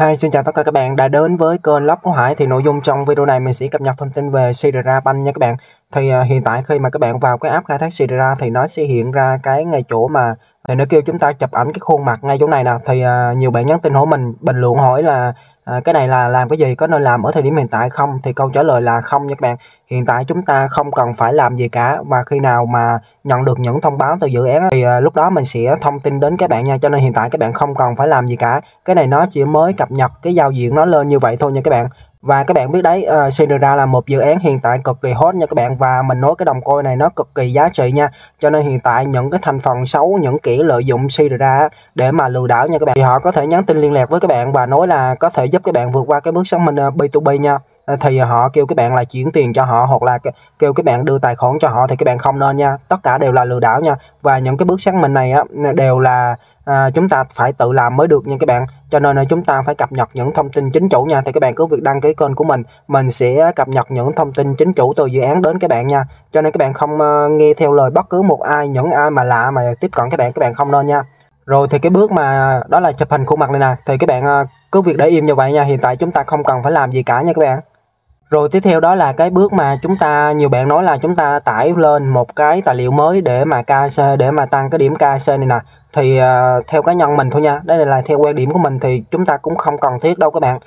Hi, xin chào tất cả các bạn đã đến với kênh Lóc của Hải thì nội dung trong video này mình sẽ cập nhật thông tin về Sidera Bank nha các bạn thì uh, hiện tại khi mà các bạn vào cái app khai thác Sidera thì nó sẽ hiện ra cái ngay chỗ mà thì nó kêu chúng ta chụp ảnh cái khuôn mặt ngay chỗ này nè thì uh, nhiều bạn nhắn tin hỏi mình bình luận hỏi là à, cái này là làm cái gì có nên làm ở thời điểm hiện tại không thì câu trả lời là không nha các bạn hiện tại chúng ta không cần phải làm gì cả và khi nào mà nhận được những thông báo từ dự án thì à, lúc đó mình sẽ thông tin đến các bạn nha cho nên hiện tại các bạn không cần phải làm gì cả cái này nó chỉ mới cập nhật cái giao diện nó lên như vậy thôi nha các bạn và các bạn biết đấy uh, ờ, Sendera là một dự án hiện tại cực kỳ hot nha các bạn và mình nói cái đồng coin này nó cực kỳ giá trị nha cho nên hiện tại những cái thành phần xấu những kẻ lợi dụng Sendera để mà lừa đảo nha các bạn thì họ có thể nhắn tin liên lạc với các bạn và nói là có thể giúp các bạn vượt qua cái bước xác minh B2B ờ, nha Ờ, thì họ kêu các bạn là chuyển tiền cho họ hoặc là kêu các bạn đưa tài khoản cho họ thì các bạn không nên nha tất cả đều là lừa đảo nha và những cái bước xác minh này á, đều là à, chúng ta phải tự làm mới được nha các bạn cho nên là chúng ta phải cập nhật những thông tin chính chủ nha thì các bạn cứ việc đăng ký kênh của mình mình sẽ cập nhật những thông tin chính chủ từ dự án đến các bạn nha cho nên các bạn không uh, nghe theo lời bất cứ một ai những ai mà lạ mà tiếp cận các bạn các bạn không nên nha rồi thì cái bước mà đó là chụp hình khuôn mặt này nè thì các bạn uh, cứ việc để im như vậy nha hiện tại chúng ta không cần phải làm gì cả nha các bạn rồi tiếp theo đó là cái bước mà chúng ta nhiều bạn nói là chúng ta tải lên một cái tài liệu mới để mà KC để mà tăng cái điểm KC này nè. Thì uh, theo cá nhân mình thôi nha, đây là theo quan điểm của mình thì chúng ta cũng không cần thiết đâu các bạn.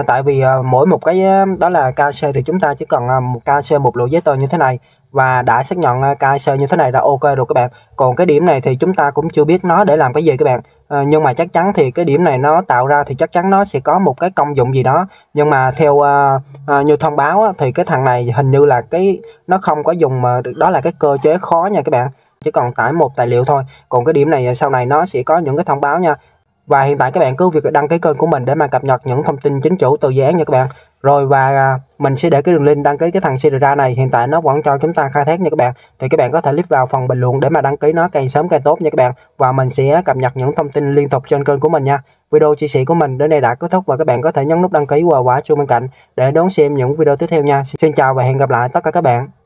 Uh, tại vì uh, mỗi một cái đó là KC thì chúng ta chỉ cần uh, một KC một lượng giấy tờ như thế này và đã xác nhận KC như thế này là ok rồi các bạn. Còn cái điểm này thì chúng ta cũng chưa biết nó để làm cái gì các bạn Ờ, nhưng mà chắc chắn thì cái điểm này nó tạo ra thì chắc chắn nó sẽ có một cái công dụng gì đó nhưng mà theo à, à, như thông báo á, thì cái thằng này hình như là cái nó không có dùng mà đó là cái cơ chế khó nha các bạn chỉ còn tải một tài liệu thôi còn cái điểm này sau này nó sẽ có những cái thông báo nha và hiện tại các bạn cứ việc đăng ký kênh của mình để mà cập nhật những thông tin chính chủ từ dự án nha các bạn rồi và à, mình sẽ để cái đường link đăng ký cái thằng Sierra này hiện tại nó vẫn cho chúng ta khai thác nha các bạn thì các bạn có thể click vào phần bình luận để mà đăng ký nó càng sớm càng tốt nha các bạn và mình sẽ cập nhật những thông tin liên tục trên kênh của mình nha video chia sẻ của mình đến đây đã kết thúc và các bạn có thể nhấn nút đăng ký và quả chuông bên cạnh để đón xem những video tiếp theo nha xin chào và hẹn gặp lại tất cả các bạn